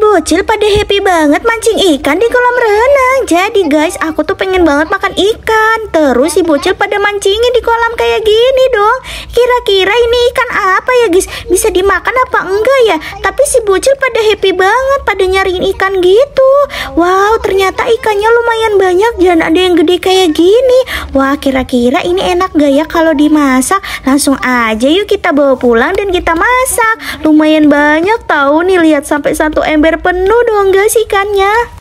bocil pada happy banget mancing ikan di kolam renang Jadi guys aku tuh pengen banget makan ikan Terus si bocil pada mancingin di kolam kayak gini kira-kira ini ikan apa ya guys? Bisa dimakan apa enggak ya? Tapi si bocil pada happy banget pada nyariin ikan gitu. Wow, ternyata ikannya lumayan banyak dan ada yang gede kayak gini. Wah, kira-kira ini enak gak ya kalau dimasak? Langsung aja yuk kita bawa pulang dan kita masak. Lumayan banyak tahu nih lihat sampai satu ember penuh dong guys ikannya.